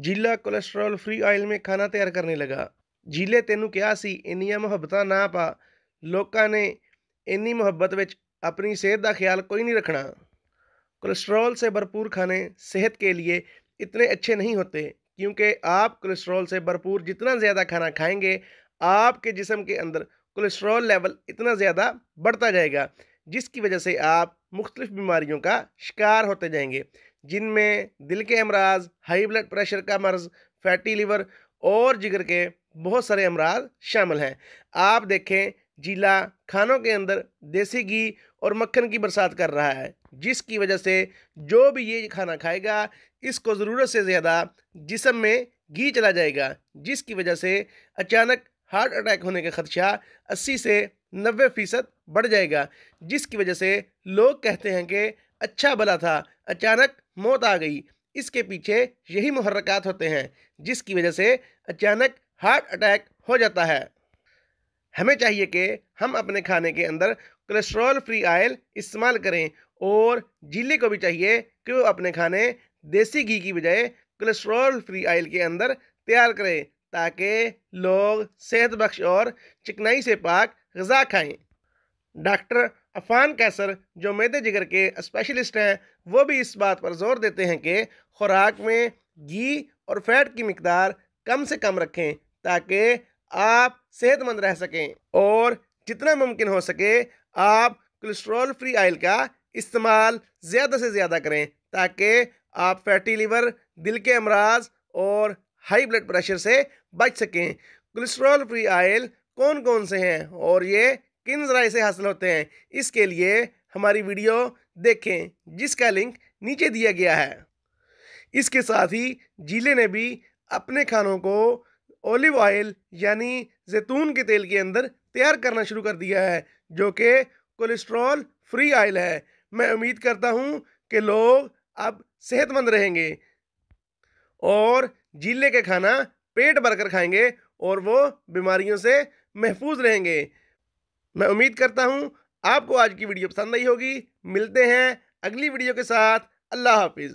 ਜ਼ਿਲ੍ਹਾ cholesterol free oil में खाना तैयार करने लगा जिले ਤੈਨੂੰ ਕਿਹਾ ਸੀ इनिया ਮੁਹੱਬਤਾਂ ना पा ਲੋਕਾਂ ने इन्नी मुहब्बत ਵਿੱਚ अपनी सेहत का ख्याल कोई नहीं रखना कोलेस्ट्रॉल से भरपूर खाने सेहत के लिए इतने अच्छे नहीं होते क्योंकि आप कोलेस्ट्रॉल से भरपूर जितना ज़्यादा खाना खाएंगे आपके जिसम के अंदर कोलेस्ट्रॉल लेवल इतना ज़्यादा बढ़ता जाएगा जिसकी वजह से आप मुख्तलिफ़ बीमारियों का शिकार होते जाएंगे जिनमें दिल के अमराज हाई ब्लड प्रेशर का मर्ज फैटी लिवर और जिगर के बहुत सारे अमराज शामिल हैं आप देखें जिला खानों के अंदर देसी घी और मक्खन की बरसात कर रहा है जिसकी वजह से जो भी ये खाना खाएगा इसको ज़रूरत से ज़्यादा जिसम में घी चला जाएगा जिसकी वजह से अचानक हार्ट अटैक होने का खदशा 80 से 90 फ़ीसद बढ़ जाएगा जिसकी वजह से लोग कहते हैं कि अच्छा भला था अचानक मौत आ गई इसके पीछे यही महरक़ात होते हैं जिसकी वजह से अचानक हार्ट अटैक हो जाता है हमें चाहिए कि हम अपने खाने के अंदर कोलेस्ट्रॉल फ्री आयल इस्तेमाल करें और जिले को भी चाहिए कि वो अपने खाने देसी घी की बजाय कोलेस्ट्रॉल फ्री आयल के अंदर तैयार करें ताकि लोग सेहत बख्श और चिकनाई से पाक गज़ा खाएं डॉक्टर अफान कैसर जो मैदे जिगर के स्पेशलिस्ट हैं वो भी इस बात पर जोर देते हैं कि खुराक में घी और फैट की मकदार कम से कम रखें ताकि आप सेहतमंद रह सकें और जितना मुमकिन हो सके आप कोलेस्ट्रॉल फ्री आयल का इस्तेमाल ज़्यादा से ज़्यादा करें ताकि आप फैटी लीवर दिल के अमराज और हाई ब्लड प्रेशर से बच सकें कोलेस्ट्रॉल फ्री आयल कौन कौन से हैं और ये किन ज़राए से हासिल होते हैं इसके लिए हमारी वीडियो देखें जिसका लिंक नीचे दिया गया है इसके साथ ही जिले ने भी अपने खानों को ओलिव ऑयल यानी जैतून के तेल के अंदर तैयार करना शुरू कर दिया है जो कि कोलेस्ट्रॉल फ्री ऑयल है मैं उम्मीद करता हूँ कि लोग अब सेहतमंद रहेंगे और जिले के खाना पेट भरकर खाएंगे और वो बीमारियों से महफूज रहेंगे मैं उम्मीद करता हूँ आपको आज की वीडियो पसंद आई होगी मिलते हैं अगली वीडियो के साथ अल्लाह हाफिज़